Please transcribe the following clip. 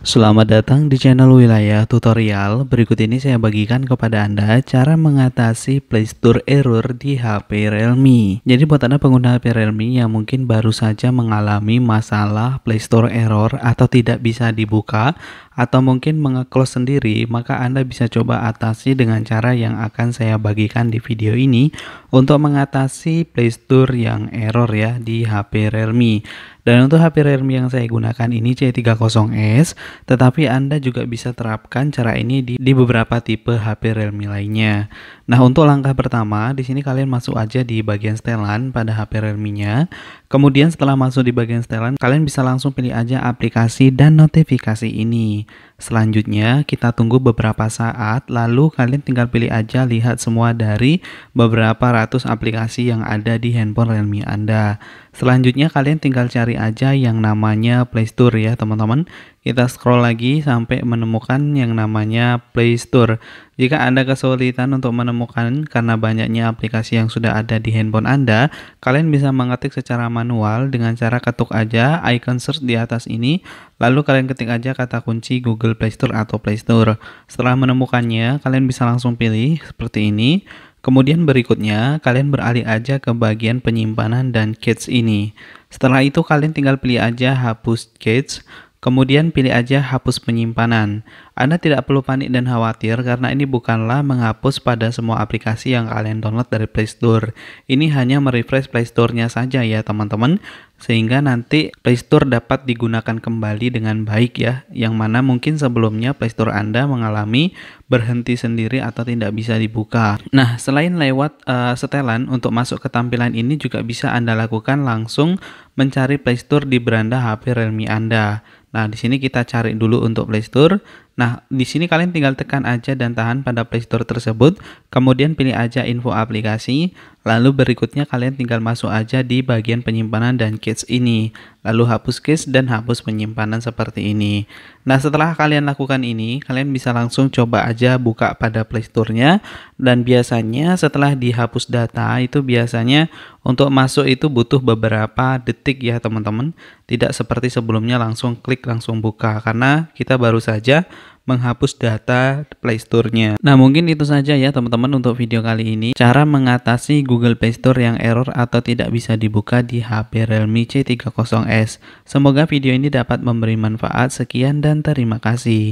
Selamat datang di channel Wilayah Tutorial. Berikut ini saya bagikan kepada Anda cara mengatasi playstore error di HP Realme. Jadi buat Anda pengguna HP Realme yang mungkin baru saja mengalami masalah playstore error atau tidak bisa dibuka atau mungkin mengeklos sendiri, maka Anda bisa coba atasi dengan cara yang akan saya bagikan di video ini untuk mengatasi playstore yang error ya di HP Realme. Dan untuk HP Realme yang saya gunakan ini C30S tetapi Anda juga bisa terapkan cara ini di, di beberapa tipe HP Realme lainnya. Nah, untuk langkah pertama, di sini kalian masuk aja di bagian setelan pada HP Realme-nya. Kemudian setelah masuk di bagian setelan, kalian bisa langsung pilih aja aplikasi dan notifikasi ini. Selanjutnya, kita tunggu beberapa saat, lalu kalian tinggal pilih aja lihat semua dari beberapa ratus aplikasi yang ada di handphone Realme Anda. Selanjutnya, kalian tinggal cari aja yang namanya Play Store ya, teman-teman. Kita scroll lagi sampai menemukan yang namanya Play Store. Jika Anda kesulitan untuk menemukan menemukan karena banyaknya aplikasi yang sudah ada di handphone Anda, kalian bisa mengetik secara manual dengan cara ketuk aja icon search di atas ini, lalu kalian ketik aja kata kunci Google Play Store atau Play Store. Setelah menemukannya, kalian bisa langsung pilih seperti ini. Kemudian berikutnya, kalian beralih aja ke bagian penyimpanan dan cache ini. Setelah itu, kalian tinggal pilih aja hapus cache. Kemudian pilih aja hapus penyimpanan. Anda tidak perlu panik dan khawatir karena ini bukanlah menghapus pada semua aplikasi yang kalian download dari Play Store. Ini hanya merefresh Play Store-nya saja ya teman-teman sehingga nanti Play Store dapat digunakan kembali dengan baik ya yang mana mungkin sebelumnya Play Store Anda mengalami berhenti sendiri atau tidak bisa dibuka. Nah, selain lewat uh, setelan untuk masuk ke tampilan ini juga bisa Anda lakukan langsung mencari Play Store di beranda HP Realme Anda. Nah, di sini kita cari dulu untuk Play Store. Nah, di sini kalian tinggal tekan aja dan tahan pada Play Store tersebut, kemudian pilih aja info aplikasi, Lalu berikutnya kalian tinggal masuk aja di bagian penyimpanan dan case ini. Lalu hapus case dan hapus penyimpanan seperti ini. Nah setelah kalian lakukan ini, kalian bisa langsung coba aja buka pada playstore-nya. Dan biasanya setelah dihapus data itu biasanya untuk masuk itu butuh beberapa detik ya teman-teman. Tidak seperti sebelumnya langsung klik langsung buka karena kita baru saja menghapus data Play Store-nya. Nah, mungkin itu saja ya teman-teman untuk video kali ini. Cara mengatasi Google Play Store yang error atau tidak bisa dibuka di HP Realme C30s. Semoga video ini dapat memberi manfaat. Sekian dan terima kasih.